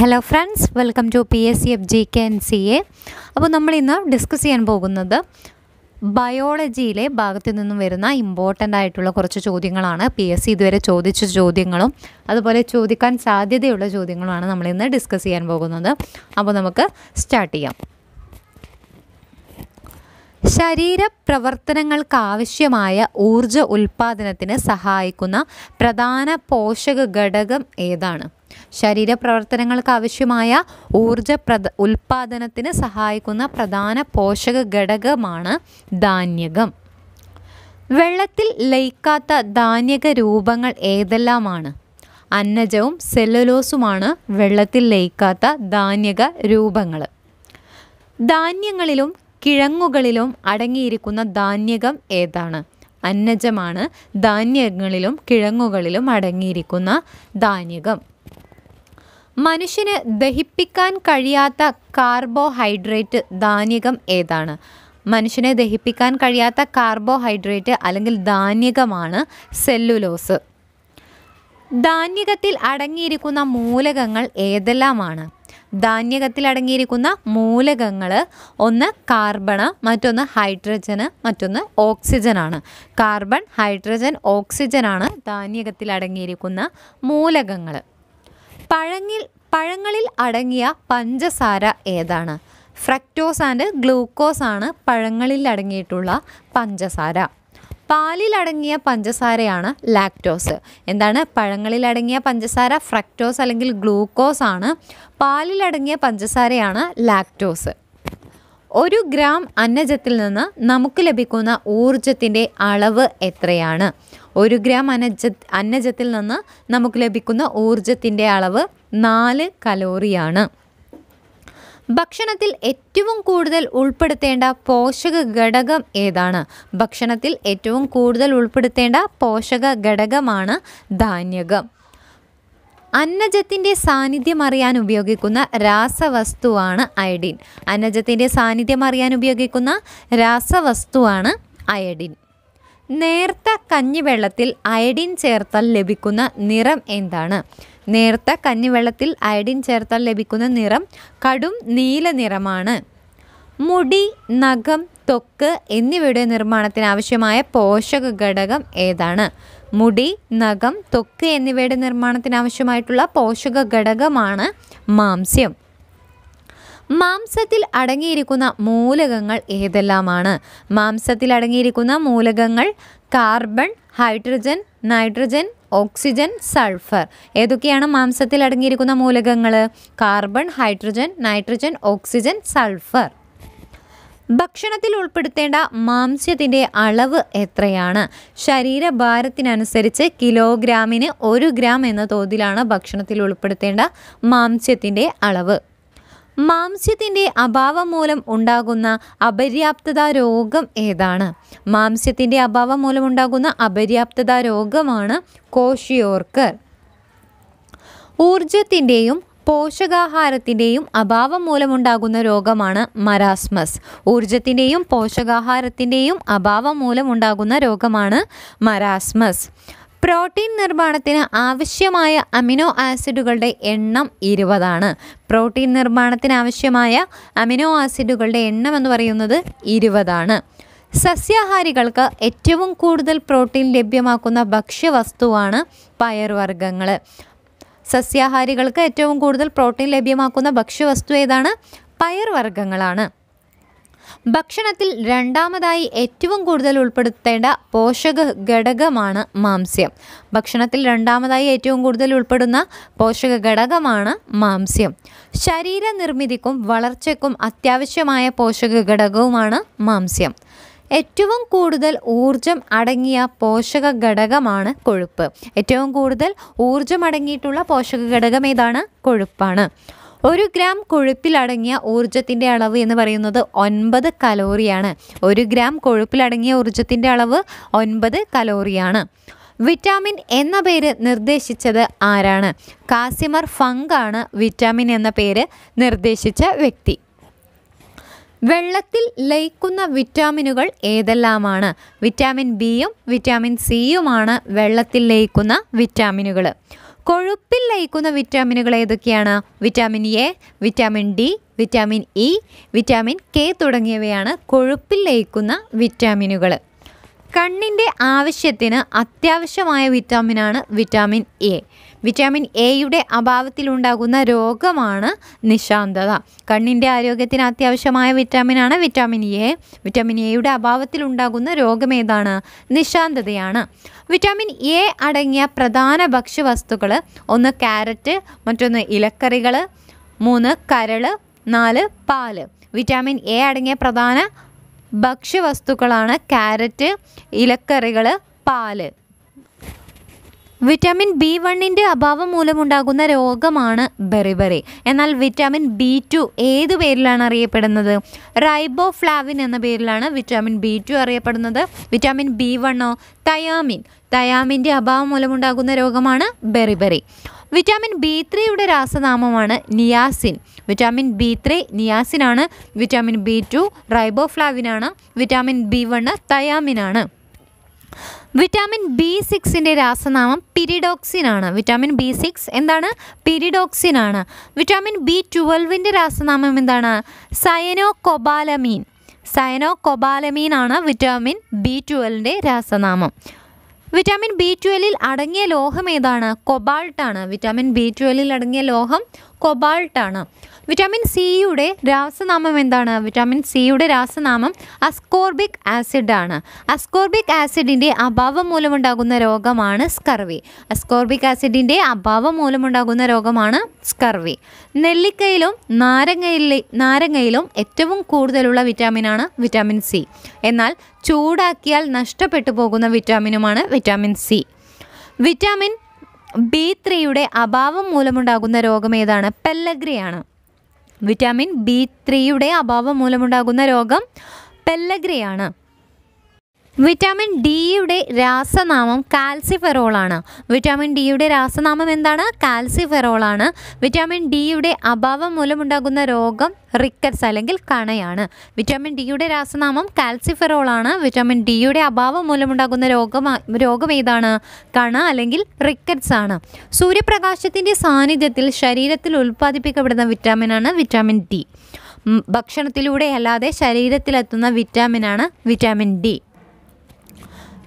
hello friends welcome to P S C F G K N C A അപ്പോൾ നമ്മൾ ഇന്ന് discuss ചെയ്യാൻ പോകുന്നത് ബയോളജിയിലെ ഭാഗത്തു നിന്നും വരുന്ന ഇമ്പോർട്ടൻ്റ് ആയിട്ടുള്ള കുറച്ച് ചോദ്യങ്ങളാണ് പി എസ് സി ഇതുവരെ ചോദിച്ച ചോദ്യങ്ങളും അതുപോലെ ചോദിക്കാൻ സാധ്യതയുള്ള ചോദ്യങ്ങളുമാണ് നമ്മളിന്ന് ഡിസ്കസ് ചെയ്യാൻ പോകുന്നത് അപ്പോൾ നമുക്ക് സ്റ്റാർട്ട് ചെയ്യാം ശരീരപ്രവർത്തനങ്ങൾക്കാവശ്യമായ ഊർജ ഉൽപ്പാദനത്തിന് സഹായിക്കുന്ന പ്രധാന പോഷക ഘടകം ഏതാണ് ശരീരപ്രവർത്തനങ്ങൾക്കാവശ്യമായ ഊർജ പ്രദ ഉൽപ്പാദനത്തിന് സഹായിക്കുന്ന പ്രധാന പോഷക ഘടകമാണ് ധാന്യകം വെള്ളത്തിൽ ലയിക്കാത്ത ധാന്യക രൂപങ്ങൾ ഏതെല്ലാമാണ് അന്നജവും സെല്ലുലോസുമാണ് വെള്ളത്തിൽ ലയിക്കാത്ത ധാന്യക രൂപങ്ങൾ ധാന്യങ്ങളിലും കിഴങ്ങുകളിലും അടങ്ങിയിരിക്കുന്ന ധാന്യകം ഏതാണ് അന്നജമാണ് ധാന്യങ്ങളിലും കിഴങ്ങുകളിലും അടങ്ങിയിരിക്കുന്ന ധാന്യകം മനുഷ്യന് ദഹിപ്പിക്കാൻ കഴിയാത്ത കാർബോഹൈഡ്രേറ്റ് ധാന്യകം ഏതാണ് മനുഷ്യനെ ദഹിപ്പിക്കാൻ കഴിയാത്ത കാർബോഹൈഡ്രേറ്റ് അല്ലെങ്കിൽ ധാന്യകമാണ് സെല്ലുലോസ് ധാന്യകത്തിൽ അടങ്ങിയിരിക്കുന്ന മൂലകങ്ങൾ ഏതെല്ലാമാണ് ധാന്യകത്തിൽ അടങ്ങിയിരിക്കുന്ന മൂലകങ്ങൾ ഒന്ന് കാർബണ് മറ്റൊന്ന് ഹൈഡ്രജന് മറ്റൊന്ന് ഓക്സിജനാണ് കാർബൺ ഹൈഡ്രജൻ ഓക്സിജനാണ് ധാന്യകത്തിൽ അടങ്ങിയിരിക്കുന്ന മൂലകങ്ങൾ പഴങ്ങിൽ പഴങ്ങളിൽ അടങ്ങിയ പഞ്ചസാര ഏതാണ് ഫ്രക്ടോസ് ആൻഡ് ഗ്ലൂക്കോസ് ആണ് പഴങ്ങളിൽ അടങ്ങിയിട്ടുള്ള പഞ്ചസാര പാലിലടങ്ങിയ പഞ്ചസാരയാണ് ലാക്ടോസ് എന്താണ് പഴങ്ങളിലടങ്ങിയ പഞ്ചസാര ഫ്രക്ടോസ് അല്ലെങ്കിൽ ഗ്ലൂക്കോസ് ആണ് പാലിലടങ്ങിയ പഞ്ചസാരയാണ് ലാക്ടോസ് ഒരു ഗ്രാം അന്നജത്തിൽ നിന്ന് നമുക്ക് ലഭിക്കുന്ന ഊർജത്തിൻ്റെ അളവ് എത്രയാണ് ഒരു ഗ്രാം അനജ അന്നജത്തിൽ നിന്ന് നമുക്ക് ലഭിക്കുന്ന ഊർജത്തിൻ്റെ അളവ് നാല് കലോറിയാണ് ഭക്ഷണത്തിൽ ഏറ്റവും കൂടുതൽ ഉൾപ്പെടുത്തേണ്ട പോഷക ഘടകം ഏതാണ് ഭക്ഷണത്തിൽ ഏറ്റവും കൂടുതൽ ഉൾപ്പെടുത്തേണ്ട പോഷക ഘടകമാണ് ധാന്യകം അന്നജത്തിൻ്റെ സാന്നിധ്യം അറിയാൻ ഉപയോഗിക്കുന്ന രാസവസ്തുവാണ് അയഡിൻ അന്നജത്തിൻ്റെ സാന്നിധ്യം അറിയാൻ ഉപയോഗിക്കുന്ന രാസവസ്തുവാണ് അയഡിൻ നേർത്ത കഞ്ഞിവെള്ളത്തിൽ അയഡിൻ ചേർത്താൽ ലഭിക്കുന്ന നിറം എന്താണ് നേർത്ത കഞ്ഞിവെള്ളത്തിൽ അയഡിൻ ചേർത്താൽ ലഭിക്കുന്ന നിറം കടും നീല നിറമാണ് മുടി നഖം ത്വക്ക് എന്നിവയുടെ നിർമ്മാണത്തിന് ആവശ്യമായ പോഷക ഘടകം ഏതാണ് മുടി നഖം ത്വക്ക് എന്നിവയുടെ നിർമ്മാണത്തിന് ആവശ്യമായിട്ടുള്ള പോഷക ഘടകമാണ് മാംസ്യം മാംസത്തിൽ അടങ്ങിയിരിക്കുന്ന മൂലകങ്ങൾ ഏതെല്ലാമാണ് മാംസത്തിൽ അടങ്ങിയിരിക്കുന്ന മൂലകങ്ങൾ carbon hydrogen nitrogen oxygen sulphur ഏതൊക്കെയാണ് മാംസത്തിൽ അടങ്ങിയിരിക്കുന്ന മൂലകങ്ങൾ carbon hydrogen nitrogen oxygen sulphur ഭക്ഷണത്തിൽ ഉൾപ്പെടുത്തേണ്ട മാംസ്യത്തിൻ്റെ അളവ് എത്രയാണ് ശരീരഭാരത്തിനനുസരിച്ച് കിലോഗ്രാമിന് ഒരു ഗ്രാം എന്ന തോതിലാണ് ഭക്ഷണത്തിൽ ഉൾപ്പെടുത്തേണ്ട മാംസ്യത്തിൻ്റെ അളവ് മാംസ്യത്തിൻ്റെ അഭാവം മൂലം ഉണ്ടാകുന്ന അപര്യാപ്തത രോഗം ഏതാണ് മാംസ്യത്തിൻ്റെ അഭാവം മൂലം ഉണ്ടാകുന്ന അപര്യാപ്തത രോഗമാണ് കോഷിയോർക്കർ ഊർജത്തിൻ്റെയും പോഷകാഹാരത്തിൻ്റെയും അഭാവം മൂലമുണ്ടാകുന്ന രോഗമാണ് മരാസ്മസ് ഊർജത്തിൻ്റെയും പോഷകാഹാരത്തിൻ്റെയും അഭാവം മൂലമുണ്ടാകുന്ന രോഗമാണ് മരാസ്മസ് പ്രോട്ടീൻ നിർമ്മാണത്തിന് ആവശ്യമായ അമിനോ ആസിഡുകളുടെ എണ്ണം ഇരുപതാണ് പ്രോട്ടീൻ നിർമ്മാണത്തിന് ആവശ്യമായ അമിനോ ആസിഡുകളുടെ എണ്ണം എന്ന് പറയുന്നത് ഇരുപതാണ് സസ്യാഹാരികൾക്ക് ഏറ്റവും കൂടുതൽ പ്രോട്ടീൻ ലഭ്യമാക്കുന്ന ഭക്ഷ്യവസ്തുവാണ് പയർവർഗ്ഗങ്ങൾ സസ്യാഹാരികൾക്ക് ഏറ്റവും കൂടുതൽ പ്രോട്ടീൻ ലഭ്യമാക്കുന്ന ഭക്ഷ്യവസ്തു ഏതാണ് പയർവർഗ്ഗങ്ങളാണ് ഭക്ഷണത്തിൽ രണ്ടാമതായി ഏറ്റവും കൂടുതൽ ഉൾപ്പെടുത്തേണ്ട പോഷക ഘടകമാണ് മാംസ്യം ഭക്ഷണത്തിൽ രണ്ടാമതായി ഏറ്റവും കൂടുതൽ ഉൾപ്പെടുന്ന പോഷക ഘടകമാണ് മാംസ്യം ശരീരനിർമ്മിതിക്കും വളർച്ചയ്ക്കും അത്യാവശ്യമായ പോഷക ഘടകവുമാണ് മാംസ്യം ഏറ്റവും കൂടുതൽ ഊർജം അടങ്ങിയ പോഷക ഘടകമാണ് കൊഴുപ്പ് ഏറ്റവും കൂടുതൽ ഊർജം അടങ്ങിയിട്ടുള്ള പോഷക ഘടകം ഏതാണ് കൊഴുപ്പാണ് ഒരു ഗ്രാം കൊഴുപ്പിലടങ്ങിയ ഊർജത്തിൻ്റെ അളവ് എന്ന് പറയുന്നത് ഒൻപത് കലോറിയാണ് ഒരു ഗ്രാം കൊഴുപ്പിലടങ്ങിയ ഊർജത്തിൻ്റെ അളവ് ഒൻപത് കലോറിയാണ് വിറ്റാമിൻ എന്ന പേര് നിർദ്ദേശിച്ചത് ആരാണ് കാസിമർ ഫങ്കാണ് വിറ്റാമിൻ എന്ന പേര് നിർദ്ദേശിച്ച വ്യക്തി വെള്ളത്തിൽ ലയിക്കുന്ന വിറ്റാമിനുകൾ ഏതെല്ലാമാണ് വിറ്റാമിൻ ബിയും വിറ്റാമിൻ സിയുമാണ് വെള്ളത്തിൽ ലയിക്കുന്ന വിറ്റാമിനുകൾ കൊഴുപ്പിൽ ലയിക്കുന്ന വിറ്റാമിനുകൾ ഏതൊക്കെയാണ് vitamin A vitamin D vitamin E vitamin K തുടങ്ങിയവയാണ് കൊഴുപ്പിൽ ലയിക്കുന്ന വിറ്റാമിനുകൾ കണ്ണിൻ്റെ ആവശ്യത്തിന് അത്യാവശ്യമായ വിറ്റാമിനാണ് വിറ്റാമിൻ എ വിറ്റാമിൻ എയുടെ അഭാവത്തിലുണ്ടാകുന്ന രോഗമാണ് നിശാന്തത കണ്ണിൻ്റെ ആരോഗ്യത്തിന് അത്യാവശ്യമായ വിറ്റാമിനാണ് വിറ്റാമിൻ എ വിറ്റാമിൻ എയുടെ അഭാവത്തിലുണ്ടാകുന്ന രോഗം ഏതാണ് നിശാന്തതയാണ് വിറ്റാമിൻ എ അടങ്ങിയ പ്രധാന ഭക്ഷ്യവസ്തുക്കൾ ഒന്ന് ക്യാരറ്റ് മറ്റൊന്ന് ഇലക്കറികൾ മൂന്ന് കരള് നാല് പാല് വിറ്റാമിൻ എ അടങ്ങിയ പ്രധാന ഭക്ഷ്യവസ്തുക്കളാണ് ക്യാരറ്റ് ഇലക്കറികൾ പാല് വിറ്റാമിൻ ബി വണ്ണിൻ്റെ അഭാവം മൂലമുണ്ടാകുന്ന രോഗമാണ് ബെറിബെറി എന്നാൽ വിറ്റാമിൻ ബി ടു ഏത് പേരിലാണ് അറിയപ്പെടുന്നത് റൈബോഫ്ലാവിൻ എന്ന പേരിലാണ് വിറ്റാമിൻ ബി ടു അറിയപ്പെടുന്നത് വിറ്റാമിൻ ബി വണ്ണോ തയാമിൻ തയാമിൻ്റെ അഭാവം മൂലമുണ്ടാകുന്ന രോഗമാണ് ബെറിബെറി വിറ്റാമിൻ ബി ത്രീയുടെ രാസനാമമാണ് നിയാസിൻ വിറ്റാമിൻ ബി ത്രീ നിയാസിനാണ് വിറ്റാമിൻ ബി ടു റൈബോഫ്ലാവിനാണ് വിറ്റാമിൻ ബി വണ് തയാമിനാണ് വിറ്റാമിൻ ബി സിക്സിൻ്റെ രാസനാമം പിരിഡോക്സിൻ ആണ് വിറ്റാമിൻ ബി സിക്സ് എന്താണ് പിരിഡോക്സിൻ ആണ് വിറ്റാമിൻ ബി ട്വൽവിൻ്റെ രാസനാമം എന്താണ് സയനോ കൊബാലമീൻ സയനോ കൊബാലമീൻ ആണ് വിറ്റാമിൻ ബി ട്വൽവിൻ്റെ രാസനാമം വിറ്റാമിൻ ബി ട്വൽവിൽ അടങ്ങിയ ലോഹം ഏതാണ് കൊബാൾട്ടാണ് വിറ്റാമിൻ ബി ട്വൽവിൽ അടങ്ങിയ ലോഹം കൊബാൾട്ടാണ് വിറ്റാമിൻ സിയുടെ രാസനാമം എന്താണ് വിറ്റാമിൻ സിയുടെ രാസനാമം അസ്കോർബിക് ആസിഡ് ആണ് അസ്കോർബിക് ആസിഡിൻ്റെ അഭാവം മൂലമുണ്ടാകുന്ന രോഗമാണ് സ്കർവി അസ്കോർബിക് ആസിഡിൻ്റെ അഭാവം മൂലമുണ്ടാകുന്ന രോഗമാണ് സ്കർവി നെല്ലിക്കയിലും നാരങ്ങയിലെ നാരങ്ങയിലും ഏറ്റവും കൂടുതലുള്ള വിറ്റാമിനാണ് വിറ്റാമിൻ സി എന്നാൽ ചൂടാക്കിയാൽ നഷ്ടപ്പെട്ടു പോകുന്ന വിറ്റാമിനുമാണ് വിറ്റാമിൻ സി വിറ്റാമിൻ ബി ത്രീയുടെ അഭാവം മൂലമുണ്ടാകുന്ന രോഗം ഏതാണ് പെല്ലഗ്രിയാണ് വിറ്റാമിൻ ബി ത്രീയുടെ അഭാവം മൂലമുണ്ടാകുന്ന രോഗം പെല്ലഗ്രിയാണ് വിറ്റാമിൻ ഡിയുടെ രാസനാമം കാൽസിഫെറോളാണ് വിറ്റാമിൻ ഡിയുടെ രാസനാമം എന്താണ് കാൽസിഫെറോളാണ് വിറ്റാമിൻ ഡിയുടെ അഭാവം മൂലമുണ്ടാകുന്ന രോഗം റിക്കറ്റ്സ് അല്ലെങ്കിൽ കണയാണ് വിറ്റാമിൻ ഡിയുടെ രാസനാമം കാൽസിഫെറോളാണ് വിറ്റാമിൻ ഡിയുടെ അഭാവം മൂലമുണ്ടാകുന്ന രോഗം രോഗം ഏതാണ് കണ അല്ലെങ്കിൽ റിക്കറ്റ്സ് ആണ് സൂര്യപ്രകാശത്തിൻ്റെ സാന്നിധ്യത്തിൽ ശരീരത്തിൽ ഉൽപ്പാദിപ്പിക്കപ്പെടുന്ന വിറ്റാമിനാണ് വിറ്റാമിൻ ഡി ഭക്ഷണത്തിലൂടെ അല്ലാതെ ശരീരത്തിലെത്തുന്ന വിറ്റാമിനാണ് വിറ്റാമിൻ ഡി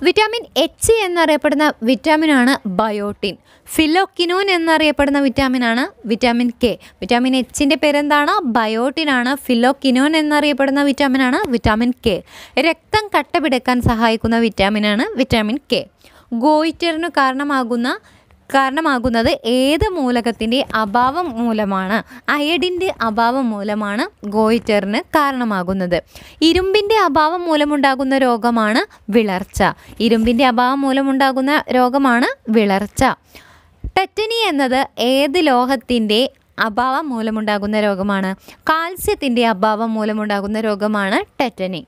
വിറ്റാമിൻ എച്ച് എന്നറിയപ്പെടുന്ന വിറ്റാമിനാണ് ബയോട്ടിൻ ഫിലോക്കിനോൻ എന്നറിയപ്പെടുന്ന വിറ്റാമിനാണ് വിറ്റാമിൻ കെ വിറ്റാമിൻ എച്ചിൻ്റെ പേരെന്താണ് ബയോട്ടിനാണ് ഫിലോക്കിനോൻ എന്നറിയപ്പെടുന്ന വിറ്റാമിനാണ് വിറ്റാമിൻ കെ രക്തം കട്ടപിടക്കാൻ സഹായിക്കുന്ന വിറ്റാമിനാണ് വിറ്റാമിൻ കെ ഗോയിറ്ററിന് കാരണമാകുന്ന കാരണമാകുന്നത് ഏത് മൂലകത്തിൻ്റെ അഭാവം മൂലമാണ് അയഡിൻ്റെ അഭാവം മൂലമാണ് ഗോയിറ്ററിന് കാരണമാകുന്നത് ഇരുമ്പിൻ്റെ അഭാവം മൂലമുണ്ടാകുന്ന രോഗമാണ് വിളർച്ച ഇരുമ്പിൻ്റെ അഭാവം മൂലമുണ്ടാകുന്ന രോഗമാണ് വിളർച്ച ടെറ്റനി എന്നത് ഏത് ലോഹത്തിൻ്റെ അഭാവം മൂലമുണ്ടാകുന്ന രോഗമാണ് കാൽസ്യത്തിൻ്റെ അഭാവം മൂലമുണ്ടാകുന്ന രോഗമാണ് ടെറ്റനി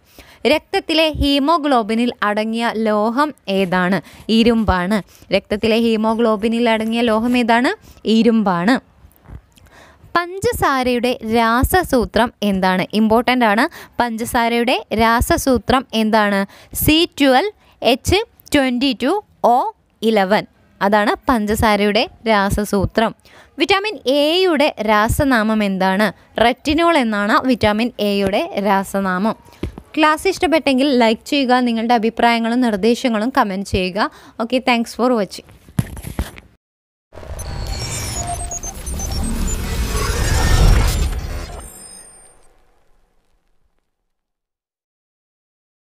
രക്തത്തിലെ ഹീമോഗ്ലോബിനിൽ അടങ്ങിയ ലോഹം ഏതാണ് ഇരുമ്പാണ് രക്തത്തിലെ ഹീമോഗ്ലോബിനിൽ അടങ്ങിയ ലോഹം ഏതാണ് ഇരുമ്പാണ് പഞ്ചസാരയുടെ രാസസൂത്രം എന്താണ് ഇമ്പോർട്ടൻ്റ് ആണ് പഞ്ചസാരയുടെ രാസസൂത്രം എന്താണ് C twelve H twenty two O eleven അതാണ് പഞ്ചസാരയുടെ രാസസൂത്രം വിറ്റാമിൻ എയുടെ രാസനാമം എന്താണ് റെറ്റിനോൾ എന്നാണ് വിറ്റാമിൻ എയുടെ രാസനാമം ക്ലാസ് ഇഷ്ടപ്പെട്ടെങ്കിൽ ലൈക്ക് ചെയ്യുക നിങ്ങളുടെ അഭിപ്രായങ്ങളും നിർദ്ദേശങ്ങളും കമൻറ്റ് ചെയ്യുക ഓക്കെ താങ്ക്സ് ഫോർ വാച്ചിങ്